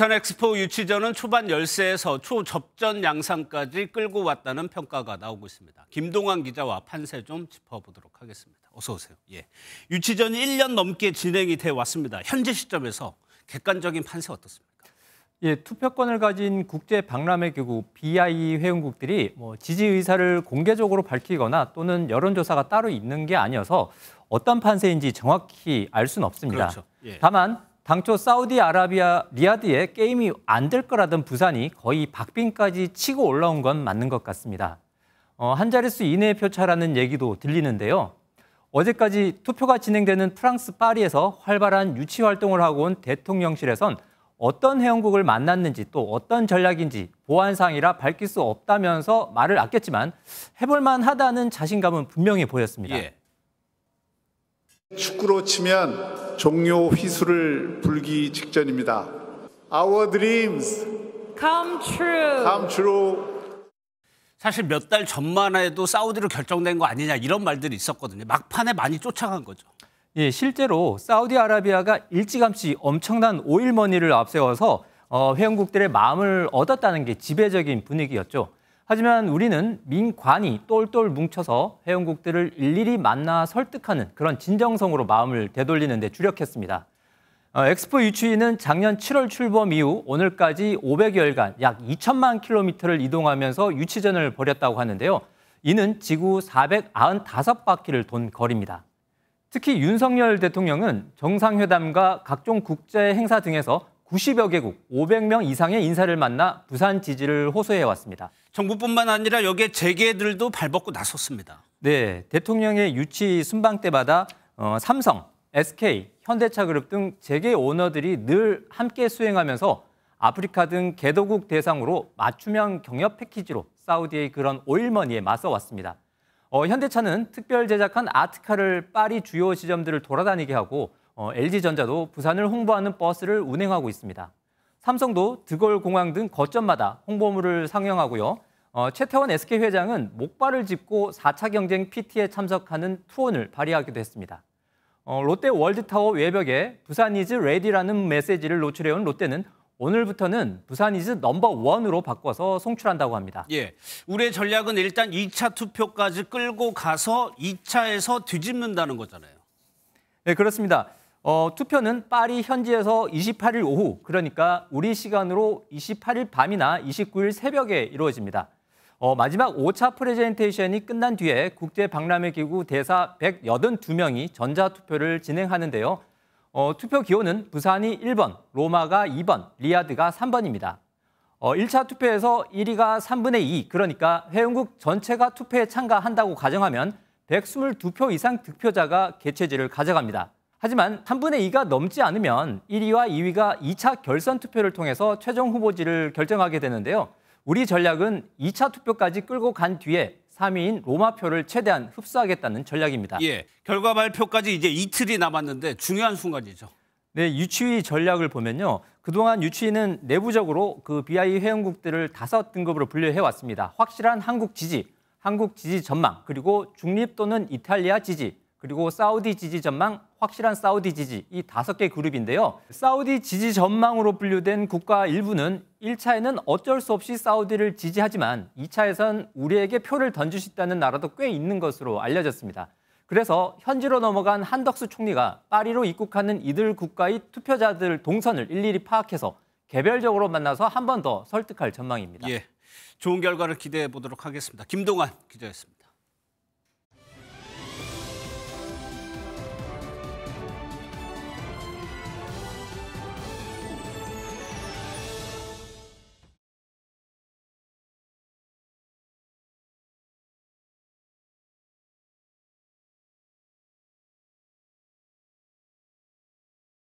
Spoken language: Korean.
부산 엑스포 유치전은 초반 열세에서 초접전 양상까지 끌고 왔다는 평가가 나오고 있습니다. 김동환 기자와 판세 좀 짚어보도록 하겠습니다. 어서 오세요. 예. 유치전이 1년 넘게 진행이 돼 왔습니다. 현재 시점에서 객관적인 판세 어떻습니까? 예, 투표권을 가진 국제 박람회 교국 BIE 회원국들이 뭐 지지 의사를 공개적으로 밝히거나 또는 여론조사가 따로 있는 게 아니어서 어떤 판세인지 정확히 알 수는 없습니다. 그렇죠. 예. 다만 당초 사우디아라비아 리야드에 게임이 안 될 거라던 부산이 거의 박빙까지 치고 올라온 건 맞는 것 같습니다. 어, 한 자릿수 이내 표차라는 얘기도 들리는데요. 어제까지 투표가 진행되는 프랑스 파리에서 활발한 유치 활동을 하고 온 대통령실에선 어떤 회원국을 만났는지 또 어떤 전략인지 보안상이라 밝힐 수 없다면서 말을 아꼈지만 해볼만 하다는 자신감은 분명히 보였습니다. 예. 축구로 치면 종료 휘수를 불기 직전입니다. Our dreams come true. Come true. 사실 몇 달 전만 해도 사우디로 결정된 거 아니냐 이런 말들이 있었거든요. 막판에 많이 쫓아간 거죠. 예, 실제로 사우디아라비아가 일찌감치 엄청난 오일머니를 앞세워서 어, 회원국들의 마음을 얻었다는 게 지배적인 분위기였죠. 하지만 우리는 민관이 똘똘 뭉쳐서 회원국들을 일일이 만나 설득하는 그런 진정성으로 마음을 되돌리는 데 주력했습니다. 어, 엑스포 유치위는 작년 7월 출범 이후 오늘까지 500여일간 약 2천만 킬로미터를 이동하면서 유치전을 벌였다고 하는데요. 이는 지구 495바퀴를 돈 거리입니다. 특히 윤석열 대통령은 정상회담과 각종 국제 행사 등에서 90여 개국 500명 이상의 인사를 만나 부산 지지를 호소해 왔습니다. 정부뿐만 아니라 여기에 재계들도 발벗고 나섰습니다. 네, 대통령의 유치 순방 때마다 어, 삼성, SK, 현대차그룹 등 재계 오너들이 늘 함께 수행하면서 아프리카 등 개도국 대상으로 맞춤형 경협 패키지로 사우디의 그런 오일머니에 맞서 왔습니다. 어, 현대차는 특별 제작한 아트카를 파리 주요 지점들을 돌아다니게 하고 LG전자도 어, 부산을 홍보하는 버스를 운행하고 있습니다. 삼성도 드걸공항 등 거점마다 홍보물을 상영하고요. 어, 최태원 SK 회장은 목발을 짚고 4차 경쟁 PT에 참석하는 투혼을 발휘하기도 했습니다. 어, 롯데 월드타워 외벽에 부산 이즈 레디라는 메시지를 노출해온 롯데는 오늘부터는 부산 이즈 넘버 원으로 바꿔서 송출한다고 합니다. 예, 우리의 전략은 일단 2차 투표까지 끌고 가서 2차에서 뒤집는다는 거잖아요. 네, 그렇습니다. 어, 투표는 파리 현지에서 28일 오후, 그러니까 우리 시간으로 28일 밤이나 29일 새벽에 이루어집니다. 어, 마지막 5차 프레젠테이션이 끝난 뒤에 국제 박람회 기구 대사 182명이 전자투표를 진행하는데요. 어, 투표 기호는 부산이 1번, 로마가 2번, 리아드가 3번입니다. 어, 1차 투표에서 1위가 3분의 2, 그러니까 회원국 전체가 투표에 참가한다고 가정하면 122표 이상 득표자가 개최지를 가져갑니다. 하지만 3분의 2가 넘지 않으면 1위와 2위가 2차 결선 투표를 통해서 최종 후보지를 결정하게 되는데요. 우리 전략은 2차 투표까지 끌고 간 뒤에 3위인 로마표를 최대한 흡수하겠다는 전략입니다. 예, 결과 발표까지 이제 이틀이 남았는데 중요한 순간이죠. 네, 유치위 전략을 보면요. 그동안 유치위는 내부적으로 그 b i 회원국들을 다섯 등급으로 분류해 왔습니다. 확실한 한국 지지, 한국 지지 전망, 그리고 중립 또는 이탈리아 지지, 그리고 사우디 지지 전망, 확실한 사우디 지지 이 다섯 개 그룹인데요. 사우디 지지 전망으로 분류된 국가 일부는 1차에는 어쩔 수 없이 사우디를 지지하지만 2차에선 우리에게 표를 던질 수 있다는 나라도 꽤 있는 것으로 알려졌습니다. 그래서 현지로 넘어간 한덕수 총리가 파리로 입국하는 이들 국가의 투표자들 동선을 일일이 파악해서 개별적으로 만나서 한 번 더 설득할 전망입니다. 예, 좋은 결과를 기대해 보도록 하겠습니다. 김동환 기자였습니다.